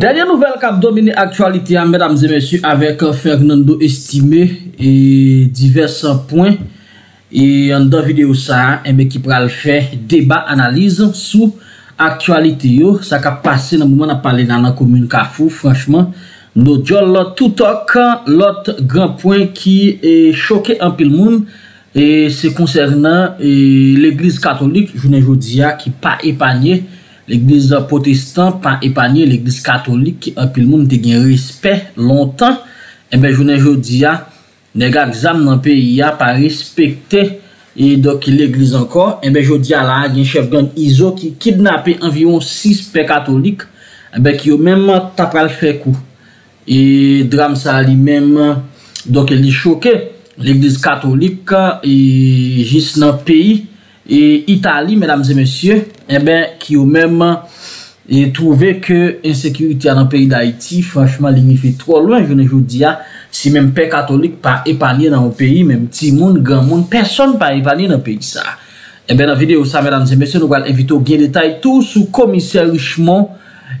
Dernye nouvel kap domine aktualite ya medamze mesyu avek Fernando Estime e diversan poin e yon dan videyo sa e me eh ki pral fè deba analize sou aktualite yo sa ka pase nan mouman a pale nan nan komoun ka fou franchman nou diol lò toutok lòt gran poin ki choke an pil moun se konsernan l'Eglise Katolik jounen jodi ya ki pa epanyè L'Eglise potestan pa epanye l'Eglise katolik ki apil moun te gen rispe lontan. Ebe eh jounen joudiya nega gzam nan pe ya pa rispekte. E doke l'Eglise anko. Ebe eh joudiya la gen chef gand Izo ki kidnape anviyon 6 pe katolik. Ebe eh ki yo menm tapal fekou. E dram sa li menm. E doke li choke l'Eglise katolik ki e jis nan peyi. E Itali, mèdam zè mèsyè, e eh bè ki yo mèm eh, trouve ke insekuriti an an peyi d'Haïti, franchman lini fè tro lwen, jounen joun di ya, si mèm pey katolik pa epanye nan an peyi, mèm ti moun, gen moun, person pa epanye nan an peyi sa. E eh bè nan videyo sa mèdam zè mèsyè, nou gwal evito gen detay tou sou komisè richmon,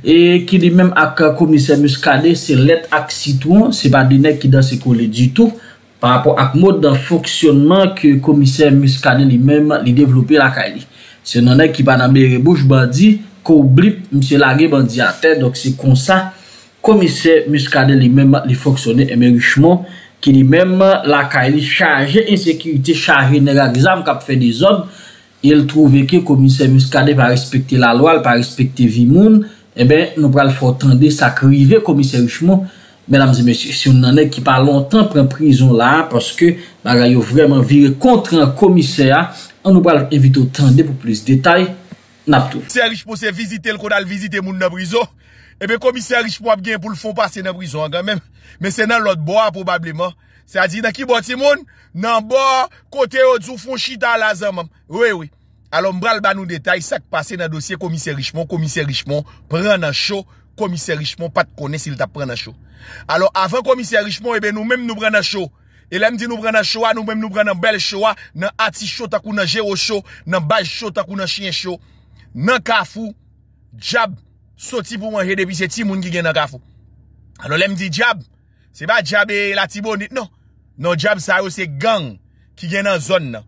e ki li mèm ak komisè muskade, se let ak si tou, se pa dine ki dan se kole di tou. par rapport ak mode dan foksyonman ki komiser muskade li menm li devlopi lakay li. Se nanè ki banan mire bouj bandi, kou blip, mse lage bandi atè, dok se konsa, komiser muskade li menm li foksyonne eme richman, ki li menm lakay li chaje, ensekiyite chaje nè la gizam kap fe de zon, el trove ki komiser muskade pa respekte la loal, pa respekte vi moun, e ben nou pral foktan de sakrive komiser richman, Mèdames et mèchè, si yon nanè ki pa lontan pren prison la, paske Marayou vreman vire kontre an komisè a, an nou bral evite ou tande pou plis detay, naptou. Sè riche pou se vizite l kou dal vizite moun nan prison, ebe komisè riche pou ap gen pou l fon passe nan prison, men sè nan lot bo a probableman, sè a di nan ki bote se moun, nan bo a kote yo djou fon chita la zan mam. Ouè ouè, alon bral ban nou detay sak passe nan dosye komisè riche moun, komisè riche moun pren nan show, komisè riche moun pat kone si l ta pren nan show. Alo avan komisè Richemont ebe eh nou mèm nou pran nan show E lem di nou pran nan show a, nou mèm nou pran nan bel show a Nan ati show takou nan jero show Nan baj show takou nan chen show Nan kafou, jab, soti pou manje depi se ti moun ki gen nan kafou Alo lem di jab, se ba jab e latibo nit nou Non jab sa yo se gang ki gen nan zon nan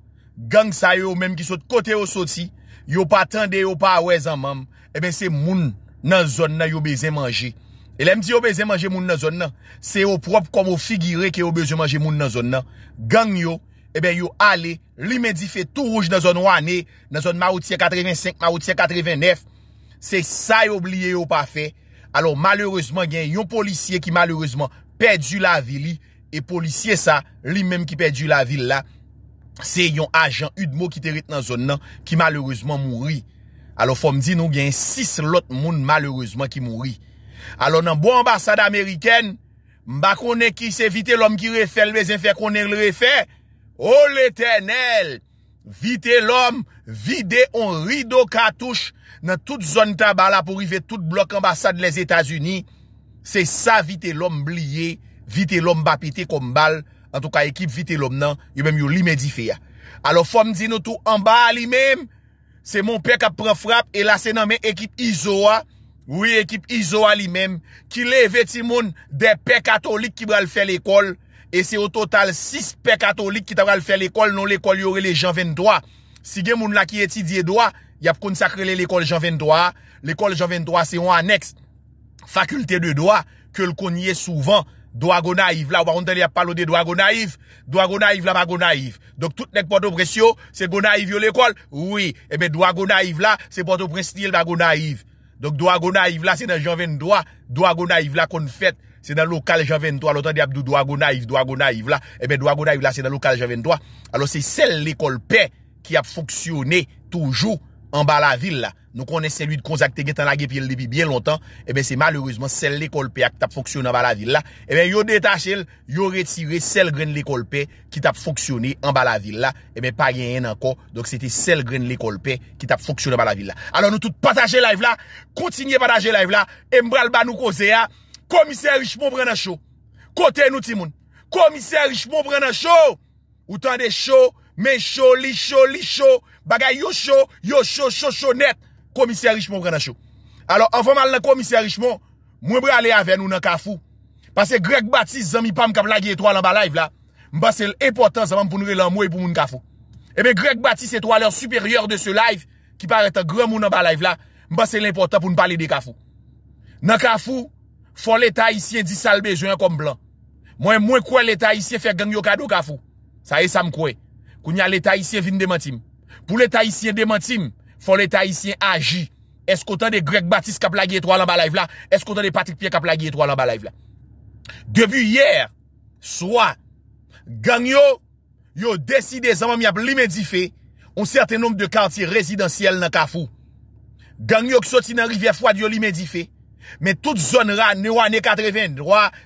Gang sa yo mèm ki sot kote yo soti Yo patande yo pa wezan mam Ebe se moun nan zon nan yo bezen manje E lem di yo beze manje moun nan zon nan, se yo prop komo figire ke yo beze manje moun nan zon nan, gang yo, e ben yo ale, li men di fe tou rouge nan zon wane, nan zon Maroutia 85, Maroutia 89, se sa yo bliye yo pa fe, alo malereusement gen yon polisye ki malereusement pedu la vil li, e polisye sa, li men ki pedu la vil la, se yon ajan Udmo ki terit nan zon nan, ki malereusement mouri, alo fom di nou gen 6 lot moun malereusement ki mouri. Alon nan bo ambasade Ameriken, mba konen ki se vite lom ki refel bez enfek konen refel, ol etenel, vite lom vide on rido katouche nan tout zon tabala pou rive tout blok ambasade les Etats-Unis, se sa vite lom blye, vite lom bapite kombal, an tou ka ekip vite lom nan, yo menm yo li me di fe ya. Alon fom di nou tou amba li menm, se mon pek ap pren frap, e la se nan men ekip izowa, Ouye ekip izoa li mem Ki le ve ti moun de pe katolik Ki bral fe l'ekol E se o total 6 pe katolik Ki ta bral fe l'ekol non l'ekol yore le Jean XXIII Si gen moun la ki etidye doa Yap konsakrele l'ekol Jean XXIII L'ekol Jean XXIII se yon aneks Fakulte de doa Ke l konye souvan doa go naiv La ou bakon ten li ap palo de doa go naiv Doa go naiv la ma go naiv Dok tout nek pwoto presyo se go naiv yo l'ekol Ouye ebe doa go naiv la Se pwoto presyo se go naiv la Donk Douagou Naive la se nan Jean Vendoua, Douagou Naive la kon fèt, se nan lokal Jean Vendoua, lotan di ap dou Douagou Naive, Douagou Naive la, ebe Douagou Naive la se nan lokal Jean Vendoua. Alo se sel l'ekolpe ki ap foksyone toujou an ba la vil la. Nou konen selou di konzak te getan lage pi el debi bien lontan eh Ebe se malourouzman sel le kolpe a ki tap foksyon an bala vil la Ebe eh yo detache el Yo retire sel gren le kolpe Ki tap foksyon an bala vil la Ebe pa gen yen anko Dok se te sel gren le kolpe Ki tap foksyon an bala vil la Alo nou tout pataje live la Kontinye pataje live la E mbral ba nou kose ya Komiser Richemont prena show Kote nou timoun Komiser Richemont prena show Ou tan de show Men show, li show, li show Bagay yo show Yo show, show, show net komisyen Richemont prena chou. Alors avan mal nan komisyen Richemont, mwen bre ale a ven ou nan Kafou. Pase Greg Baptiste zan mi pam kab lagye etwa lan ba live la, mba se l'importans zan mwen pounre lan mwen pou moun Kafou. Ebe eh Greg Baptiste etwa lèr supérior de se live, ki pare tan grè moun nan ba live la, mba se l'importans pou n'pale de Kafou. Nan Kafou, fon l'Etat Hissien disalbejouan kom blan. Mwen mwen kwen l'Etat Hissien fèk gengyo kado Kafou. Sa e sa m kwen, kwen ya l'Etat Hissien vin demantim. Pou l'Etat Fon le Tahitien aji. Eskotan de Greg Baptiste kap la gi etro alan balayv la. Eskotan de Patrick Pierre kap la gi etro alan balayv la. Debü yèr, swa, gang yo, yo deside zanman mi ap li men di fe, on certain nombre de kantir rezidansiyel nan kafou. Gang yo ksoti nan rivye fwad yo li men di fe, men tout zon ran, ne wane 88,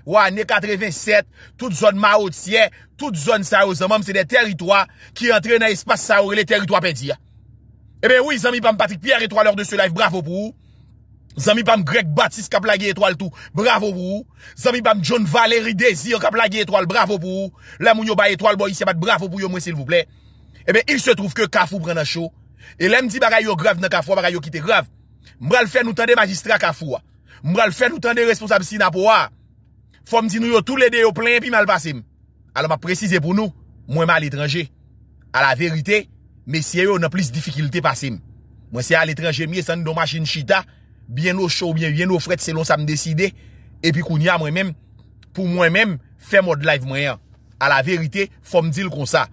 wane 87, tout zon maotie, tout zon sa yo zanman, se de teritwa, ki entre nan espase sa yo, le teritwa pe di ya. Ebe eh oui, zami bam Patrick Pierre, etroalor de ce live, bravo pou ou Zami bam Greg Baptiste, ka plage etroal tou, bravo pou ou Zami bam John Valery Desir, ka plage etroal, bravo pou ou La moun yo bay etroal boy, siya bat, bravo pou yo mwen, s'il vous plè Ebe, eh il se trouv ke Kafou prena chou E lem di baray yo grev nan Kafou, baray yo kite grev Mbra l fe nou tende magistra Kafou, a ah. Mbra l fe nou tende responsab si na pou a ah. Fom di nou yo tou lede yo plen pi mal basim A la ma precize pou nou, mwen ma al etranje A la verite Men siye yo nan plis difikilite pasim. Mwen siye al etranje miye san nou machin chita. Bien nou chou, bien nou fret se lon sa m deside. Epi koun ya mwen men. Pou mwen men, fe mwad live mwen yan. A la verite, fom dil kon sa.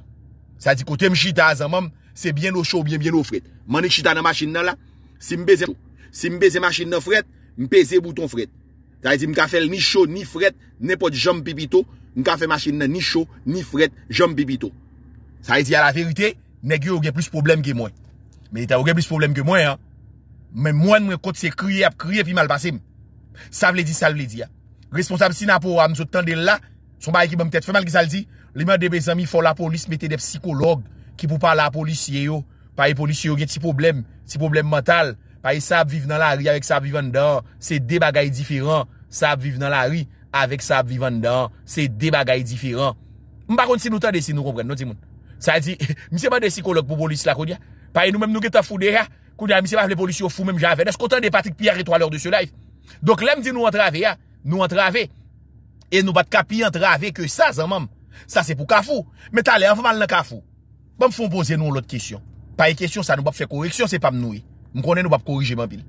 Sa di kote m chita azan mwam. Se bien nou chou, bien nou fret. Mwen ni chita nan machin nan la. Si m beze machin nou fret, m beze bouton fret. Sa di m ka fel ni chou, ni fret. Ne pot jom pipito. M ka fel machin nan ni chou, ni fret, jom pipito. Sa di a la verite, Ne ge ou gen plis problem gen mwen. Men etan ou gen plis problem gen mwen an. Men mwen mwen kote se kriye ap kriye pi malpase mwen. Sab le di, sab le di an. Responsab si nan pou am zo tan de la, son ba ekibon ptet fè mal ki sal di, le mè de bez ami fol la polis mette de psikolog ki pou pala a polis ye yo. Pa e polis yo gen ti problem, ti problem mental. Pa e sab vive nan la ri avèk sab vive an dan. Se de bagay diferan. Sab vive nan la ri avèk sab vive an dan. Se de bagay diferan. Mpa konti si nou ta de si nou kompren, nou ti moun. Sa di, mi se pa de psikolog pou bolis la koun ya. Pa e nou menm nou geta foun de ya. Koun ya, mi se pa pou le bolis yo foun menm jan ven. Nes kontan de patik pi arre to alor de sou la. Dok lem di nou entrave ya. Nou entrave. E nou bat ka pi entrave ke sa zan menm. Sa se pou kafou. Meta le avan mal nan kafou. Ben foun pose nou lout kisyon. Pa e kisyon sa nou bat fè koreksyon se pa mnouye. Mkone nou bat koryje mampil.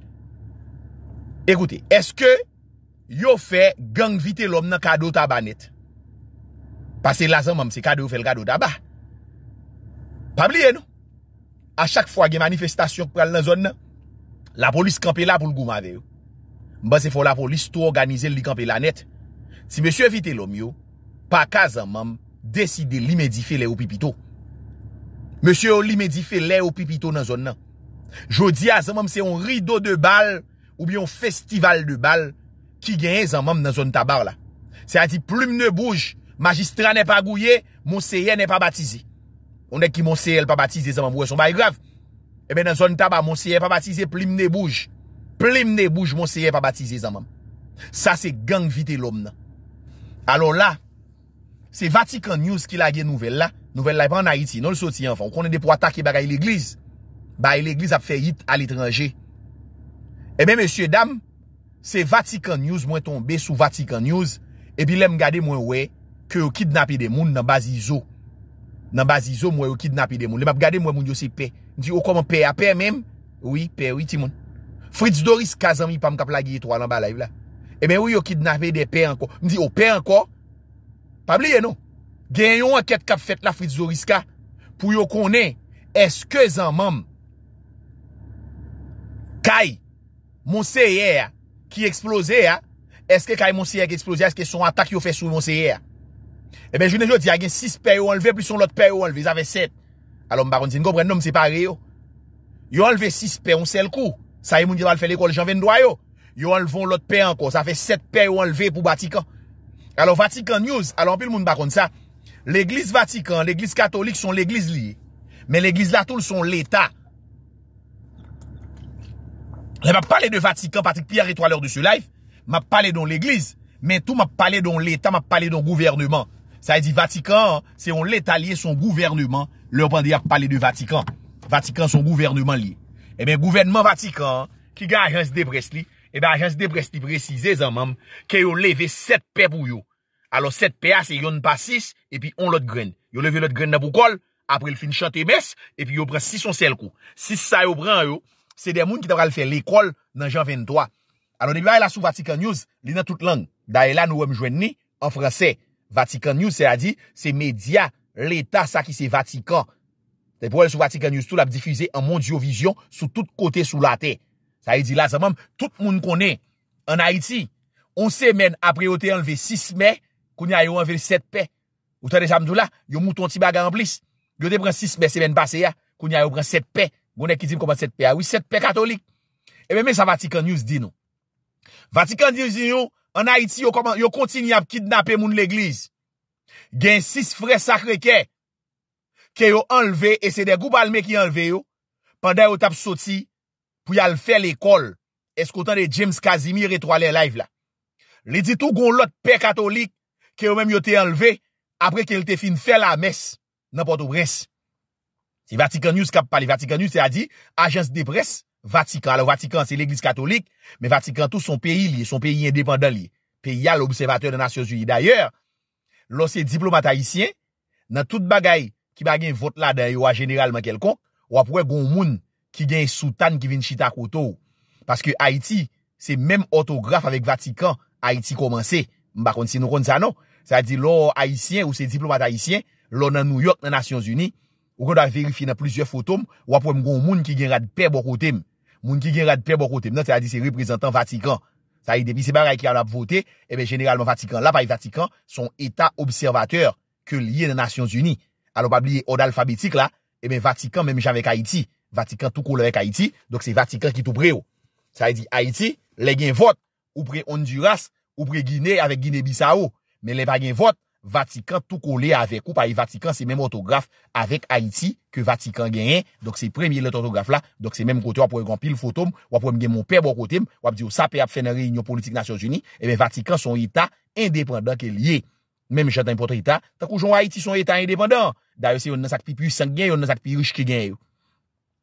Ekoute, eske yo fè gang vite lom nan kado tabanet. Pase la zan menm se kado fel kado daba. Pabliye nou, a chak fwa gen manifestasyon pou al nan zon nan, la polis kampe la pou l'goumade yo. Mba se fwa la polis tou organize li kampe la net, si msye vite lom yo, pa ka zan mam deside li medife le ou pipito. Msye li medife le ou pipito nan zon nan. Jodi a zan mam se yon rido de bal ou bi yon festival de bal ki genye zan mam nan zon tabar la. Se a di plume ne bouj, magistra ne pa gouye, moun seye ne pa batize. Onde ki Monseye el pa batize zanman Mwen son bay grav Monseye el pa batize plim ne bouj Plim ne bouj Monseye el pa batize zanman Sa se gang vite lom nan Alo la Se Vatican News ki la gen nouvel la Nouvel la e pa an Haiti Non le soti anfan Ou konen de pou atake bagay l'Eglise Bagay l'Eglise ap feyit al etranje Ebe eh monsye dam Se Vatican News mwen tombe sou Vatican News Ebi lem gade mwen we Ke ou kidnapye de moun nan bazizo Nan ba zizo mwen yo kidnap yi de moun. Le map gade mwen moun yo se pe. Mwen di yo koman pe a pe mèm. Oui, pe witi moun. Fritz Doris kazan mi pa mwen kap la giye 3 nan ba live la. Emen yo yo kidnap yi de pe anko. Mwen di yo pe anko. Pabliye nou. Gen yon aket kap fet la Fritz Doris ka. Pou yo konen. Eske zan mèm. Kay. Monser ye a. Ki eksplose a. Eske kay monser ye a ki eksplose a. Eske son atak yo fe sou monser ye a. Ebe eh jounen yo di agen 6 pe yo enleve plus son lot pe yo enleve, zave 7 Alon m bakon si n gopren nom se pare yo Yo enleve 6 pe, on sel kou Sa e moun di val fele kou, le jan ven doa yo Yo enlevon lot pe anko, zave 7 pe yo enleve pou vatikan Alon vatikan news, alon pil moun bakon sa L'eglis vatikan, l'eglis katolik son l'eglis liye Men l'eglis la tout son l'eta Le ma pale de vatikan patik Pierre Etoileur du Sulayf Ma pale don l'eglis, men tou ma pale don l'eta, ma pale don gouvernement Sa yi di Vatikan, se yon leta liye son gouvernement, lopan dey ap pale de Vatikan. Vatikan son gouvernement liye. Emen, eh gouvernement Vatikan, ki gen agensi de Bresli, emen eh agensi de Bresli prezize zanman, ke yo leve 7 pe pou yo. Alo 7 pe a, se yon pa 6, e pi yon lot gren. Yo leve lot gren nan pou kol, apre yon fin chante mes, e pi yo prez 6 son sel ko. 6 sa yo pren yo, se de moun ki te pral fe l'ekol nan jan 23. Ano, debi la sou Vatikan news, li nan tout lang. Da e la nou wèm jwen ni, an fransè, Vatican News, se a di, se media, l'Etat, sa ki se Vatican. Se pou el sou Vatican News, tout l ap difize en mondiovision sou tout kote sou la te. Sa e di la, se mèm, tout moun kone, en Haiti, on se mèm apre yo te enleve 6 mè, koun ya yo enleve 7 pè. Ou te de Jamdoula, yo mouton ti baga en plis. Yo te pren 6 mè, se mèm basè ya, koun ya yo pren 7 pè. Gounè ki dim koman 7 pè awi, 7 pè katolik. E mèm e sa Vatican News di nou. Vatikan dizi yo, an Haiti yo kontini ap kidnapè moun l'Eglise Gen 6 fre sakreke Ke yo enleve, e se de goupal me ki enleve yo Pandè yo tap soti pou yal fè l'ekol Eskoutan de James Kazimi retro alè live la Le ditou goun lot pe katolik Ke yo menm yo te enleve Apre ke l te fin fè la mes Nampot ou bres Si Vatikan News kap pali, Vatikan News te a di Ajans de pres Vatikan, la Vatikan se l'Eglise Katolik, men Vatikan tou son peyi li, son peyi independant li, peyi ya l'Observateur de Nations Unies. D'ayor, lo se diplomat haitien, nan tout bagay ki bagen vot la dan yo a generalman kelkon, wapwe goun moun ki gen soutan ki vin chita koto ou. Paske Haiti, se menm autograf avek Vatikan, Haiti komanse. Mbakon si nou kon sa nou. Sa di lo haitien ou se diplomat haitien, lo nan New York, nan Nations Unies, wakon da verifi nan plizye fotom, wapwe mgon moun ki gen rad pey bokotem. moun ki gen rad pe bo kote, mnen se la di se reprezentant Vatikan, sa yi depi se baray ki an ap vote, e ben generalman Vatikan, la pa yi Vatikan, son eta observateur, ke liye nanasyons uni, alo pa bliye od alfabetik la, e eh ben Vatikan menmijan vek Haiti, Vatikan tou koule vek Haiti, dok se Vatikan ki tou pre yo, sa yi di Haiti, le gen vote, ou pre Honduras, ou pre Guinea, avek Guinea-Bissau, men le pa gen vote, Vatikan tou kole avekou Vatikan se menm otograf Avek Haiti Ke Vatikan genyen Dok se premye let otograf la Dok se menm kote Wap prekompil fotom Wap premgen mon peb wakotem Wap diyo sape ap fene Réunion politik Nasyon Zuni Ebe eh Vatikan son ita Indépendant ke liye Mem jaten potre ita Takou joun Haiti son ita indépendant Dayo se yon nan sakpi pi yusen gen Yon nan sakpi yush ki gen yo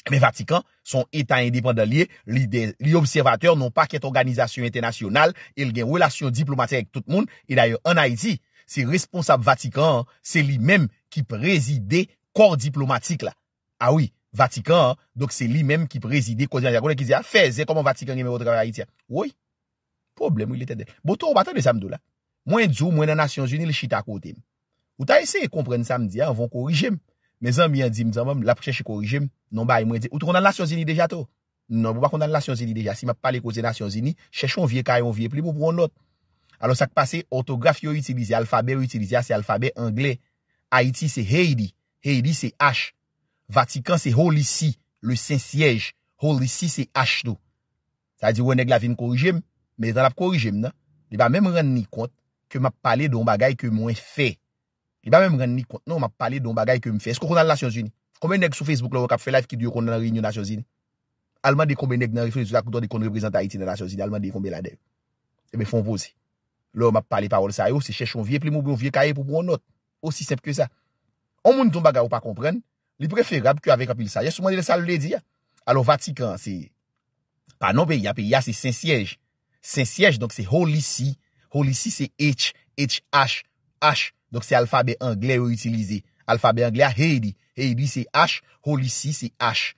Ebe eh Vatikan son ita indépendant liye Li observateur non pa ket Organizasyon internasyonal El gen wélasyon diplomatè Ek tout moun E dayo an Haiti Se responsab Vatikan, se li menm ki prezide kor diplomatik la. Awi, ah Vatikan, donk se li menm ki prezide kozian. Kone ki diya, feze, koman Vatikan yeme vodre vayitia. Woy, problem, wile tede. Bo to, batan de bon, samdou la. Mwen djou, mwen nan Nasyon Zini, li chita kote. Ou ta ese, kompren samdia, an von korijem. Me zan mi an di, mizan mwen, la precheche korijem. Non bay, mwen di, ou toun nan Nasyon Zini deja to. Non, pou bon, ba kon nan Nasyon Zini deja. Si ma pale koze Nasyon Zini, chechon vie kare, on vie plebo pou an lot Alo sak pase, ortograf yo yu itilize, alfabe yu itilize, a se alfabe engle. Haiti se Heidi, Heidi se H. Vatican se Holy See, le Saint Siège. Holy See se H do. Sa di wè neg la vin korijem, men tan la korijem nan. Li ba mèm ren ni kont, ke m ap pale don bagay ke mwen fe. Li ba mèm ren ni kont, non m ap pale don bagay ke mwen fe. Esko kon nan lasyon zini. Komen neg sou Facebook lè wè kap fe live ki diyo kon nan reynyon lasyon zini. Alman dey kon ben neg nan refren, sou la kouton dey kon reprezent Haiti nan lasyon zini. Alman dey kon ben la dev. Ebe fon posey. Lò m ap pale parol sa yo, se chèchon vie, pli mou blon vie kaye pou moun not. Osi sep ke sa. O moun ton baga yo pa kompren, li preferab ki yo ave kapil sa. Ya soumane le sal le di ya. Alo vati kan, se panon pe ya, pe ya se sen siyej. Sen siyej, donk se holi si, holi si se etch, etch, ash, ash. Donk se alfabe angle yo itilize. Alfabe angle a heidi, heidi se ash, holi si se ash.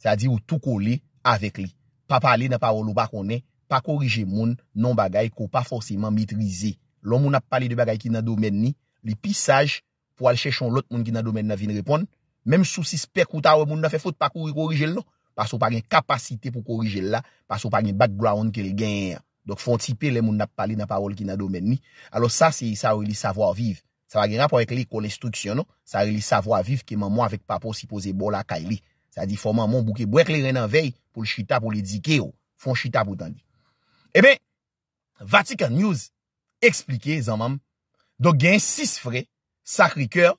Sa di yo tou kole avek li. Pa pale nan parol ou bako nen. pa korije moun nan bagay ko pa forseman mitrize. Loun moun ap pale de bagay ki nan domen ni, li pisaj pou al chèchon lot moun ki nan domen na vin repon, mèm sou si spek kouta wè moun na fe fote pa korije l nou, pa sou pa gen kapasite pou korije l la, pa sou pa gen background ke l gen. Dok fon tipe lè moun ap pale nan parol ki nan domen ni. Alo sa, se yi sa ou li savo aviv. Sa wè gen rap wèk li konestruksyon nou, sa ou li savo aviv ki moun moun avèk papo si pose bol akay li. Sa di fon moun moun bouke bwek li renan vey pou l chita pou l edike yo. Fon E ben, Vatican News explike zanman do gen sis fre sakri keur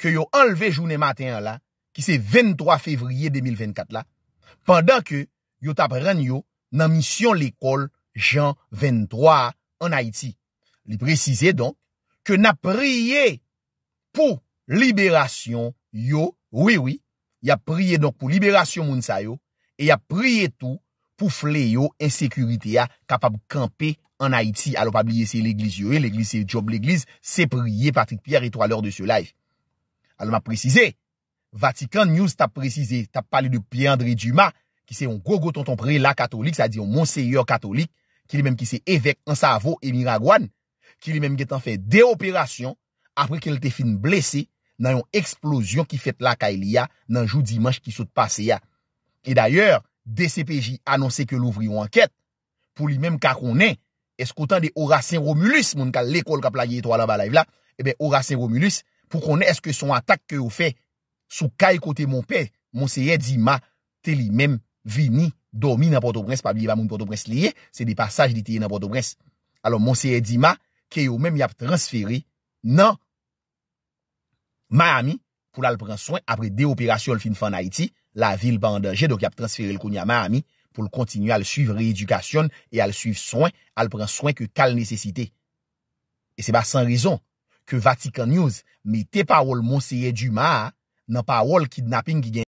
ke yo enleve jounen maten la ki se 23 fevriye 2024 la pandan ke yo tapren yo nan misyon l'ekol Jean 23 en Haiti. Li prezise don ke na priye pou liberasyon yo oui oui, yo priye pou liberasyon mounsa yo yo priye tou pou fleyo en sekurite ya, kapab kampe an Haïti. Alo pa blye se l'Eglise yoy, l'Eglise se job l'Eglise, se priye Patrick Pierre et toi l'or de se live. Alo ma precize, Vatican News ta precize, ta pale de Pierre-André Dumas, ki se yon gogo ton ton pre la katolik, sa di yon monseyeur katolik, ki li menm ki se evek ansavo emiragouan, ki li menm getan fe de operasyon, apre ke li te fin blese, nan yon eksplosyon ki fet la ka ili ya, nan jou dimanche ki soute pase ya. E dayeur, DCPJ anonsè ke louvri ou anket pou li mèm kakounè eskoutan de Horacen Romulus moun ka l'ekol ka plagi eto ala balay vla ebè Horacen Romulus pou konè eskè son atak ke ou fè sou kaj kote moun pè monsèye Dima te li mèm vini, domi nan Port-au-Bresse pa biye pa moun Port-au-Bresse liye se de passage li teye nan Port-au-Bresse alon monsèye Dima ke yo mèm yap transferi nan Miami pou la l pren soin apre de operasyon fin fan Haiti la vil pa an denje, do ki ap transfere l konya ma a mi pou l kontinu al suiv re-edukasyon e al suiv soyn, al pren soyn ke kal nesecite. E se ba san rizon, ke Vatican News mi te pa wol monsiye du ma nan pa wol kidnapping ki gen